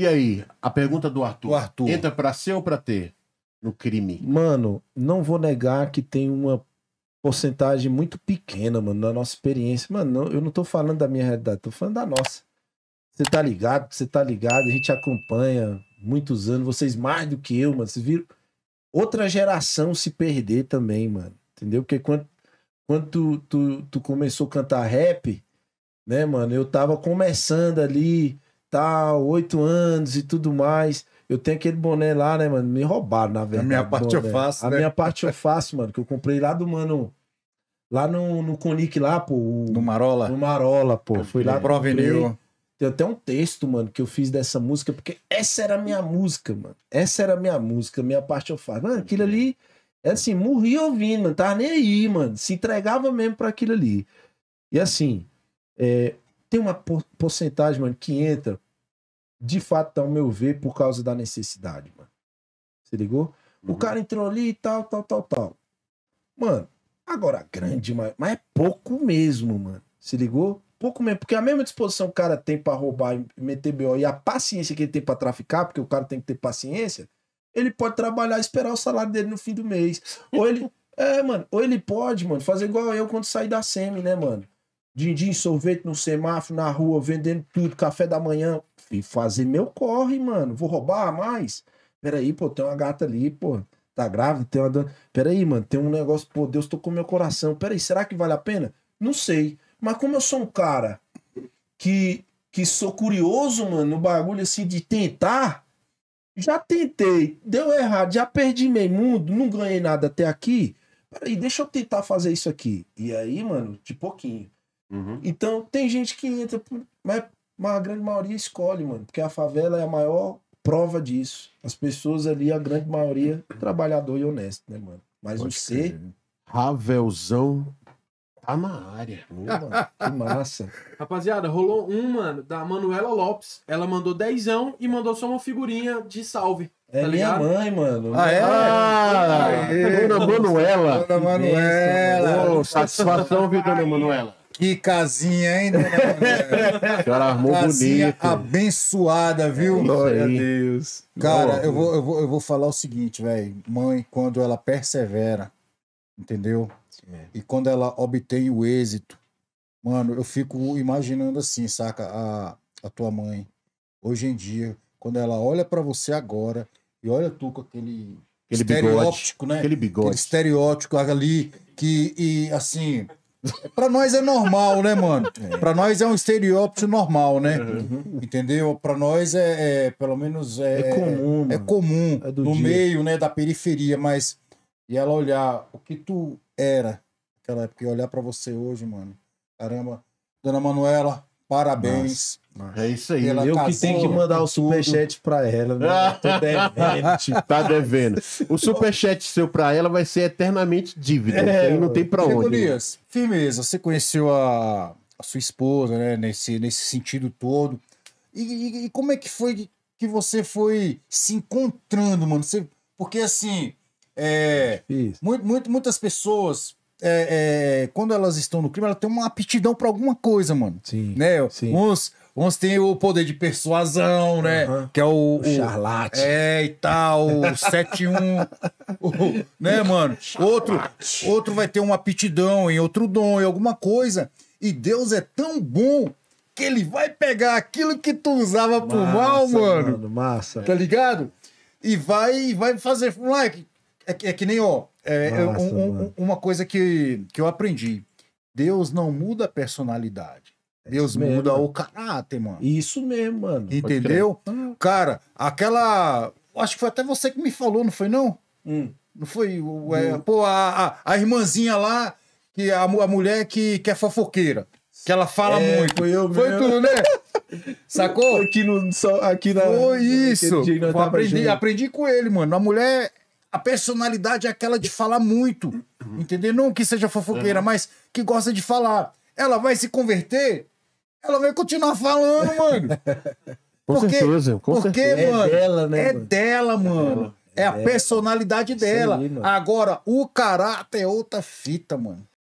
E aí, a pergunta do Arthur. O Arthur. Entra pra ser ou pra ter no crime? Mano, não vou negar que tem uma porcentagem muito pequena, mano, na nossa experiência. Mano, não, eu não tô falando da minha realidade, tô falando da nossa. Você tá ligado, você tá ligado, a gente acompanha muitos anos, vocês mais do que eu, mano. Vocês viram outra geração se perder também, mano. Entendeu? Porque quando, quando tu, tu, tu começou a cantar rap, né, mano, eu tava começando ali tal, oito anos e tudo mais. Eu tenho aquele boné lá, né, mano? Me roubaram, na verdade. A minha parte boné. eu faço, A né? minha parte eu faço, mano, que eu comprei lá do mano... Lá no, no Conic lá, pô. O, no Marola? No Marola, pô. Eu fui lá. Provenil. Tem até um texto, mano, que eu fiz dessa música, porque essa era a minha música, mano. Essa era a minha música, minha parte eu faço. Mano, aquilo ali, é assim, morria ouvindo, mano. Tava nem aí, mano. Se entregava mesmo para aquilo ali. E assim, é, tem uma porcentagem, mano, que entra, de fato, ao meu ver, por causa da necessidade, mano. Você ligou? Uhum. O cara entrou ali e tal, tal, tal, tal. Mano, agora grande, mas, mas é pouco mesmo, mano. Se ligou? Pouco mesmo, porque a mesma disposição que o cara tem para roubar e meter BO e a paciência que ele tem para traficar, porque o cara tem que ter paciência, ele pode trabalhar e esperar o salário dele no fim do mês. Ou ele. É, mano, ou ele pode, mano, fazer igual eu quando saí da SEMI, né, mano? Dindim, sorvete no semáforo, na rua, vendendo tudo, café da manhã. Fui fazer meu corre, mano. Vou roubar mais? Peraí, pô, tem uma gata ali, pô. Tá grávida, tem uma. Peraí, mano, tem um negócio, pô, Deus tocou meu coração. Peraí, será que vale a pena? Não sei. Mas como eu sou um cara que, que sou curioso, mano, no bagulho assim de tentar, já tentei, deu errado, já perdi meio mundo, não ganhei nada até aqui. Peraí, deixa eu tentar fazer isso aqui. E aí, mano, de pouquinho. Uhum. Então, tem gente que entra, mas a grande maioria escolhe, mano, porque a favela é a maior prova disso. As pessoas ali, a grande maioria, trabalhador e honesto, né, mano? Mas Pode o ser. Ravelzão tá na área. Pô, mano, que massa. Rapaziada, rolou um, mano, da Manuela Lopes. Ela mandou dezão e mandou só uma figurinha de salve. É tá minha mãe, mano. Ah, é? Ah, é. Dona Manuela. Dona Manuela. Oh, satisfação, viu, Dona Manuela? Que casinha, hein, dona Cara, armou casinha bonito. abençoada, viu? É Glória a Deus. Cara, eu vou, eu, vou, eu vou falar o seguinte, velho. Mãe, quando ela persevera, entendeu? Sim. É. E quando ela obtém o êxito, mano, eu fico imaginando assim, saca? A, a tua mãe, hoje em dia, quando ela olha para você agora e olha tu com aquele aquele estereótipo, né? Aquele bigode. Aquele estereótipo ali que, e assim, Pra nós é normal, né, mano? É. Pra nós é um estereótipo normal, né? Uhum. Entendeu? Pra nós é, é pelo menos, é, é comum. É, comum é no dia. meio, né, da periferia, mas. E ela olhar o que tu era naquela época e olhar pra você hoje, mano. Caramba. Dona Manuela, parabéns. Nossa. É isso aí. Ela eu que tenho que mandar o superchat pra ela. Né? Tô devendo. tá devendo. O superchat seu pra ela vai ser eternamente dívida. É, não tem pra onde. Né? Golias, firmeza, você conheceu a, a, sua esposa, né? Nesse, nesse sentido todo. E, e, e, como é que foi que você foi se encontrando, mano? Você, porque assim, é, muito, muito, muitas pessoas é, é, quando elas estão no crime, elas têm uma aptidão para alguma coisa, mano. Sim. Né? Sim. Uns, uns têm o poder de persuasão, uhum. né? Que é o. o, o charlate. É, e tal, o 7-1. né, mano? Outro, outro vai ter uma aptidão em outro dom, em alguma coisa. E Deus é tão bom que ele vai pegar aquilo que tu usava massa, pro mal, mano. mano. Massa. Tá ligado? E vai, vai fazer. Moleque, é que, é que nem, ó, é, é Nossa, um, um, uma coisa que, que eu aprendi. Deus não muda a personalidade. É Deus mesmo, muda o caráter, mano. Isso mesmo, mano. Entendeu? Ah. Cara, aquela. Acho que foi até você que me falou, não foi, não? Hum. Não foi? É, hum. Pô, a, a, a, irmãzinha lá, que a, a mulher que, que é fofoqueira. Que ela fala é, muito. Foi, eu foi mesmo. né? Sacou? Aqui, no, só, aqui na. Foi isso. Tá aprendi, aprendi com ele, mano. A mulher a personalidade é aquela de falar muito, entendeu? Não que seja fofoqueira, uhum. mas que gosta de falar. Ela vai se converter, ela vai continuar falando, mano. Com porque, certeza, com porque, certeza. Mano, é dela, né? É mano? dela, é mano. É, é a é personalidade dela. Aí, Agora, o caráter é outra fita, mano.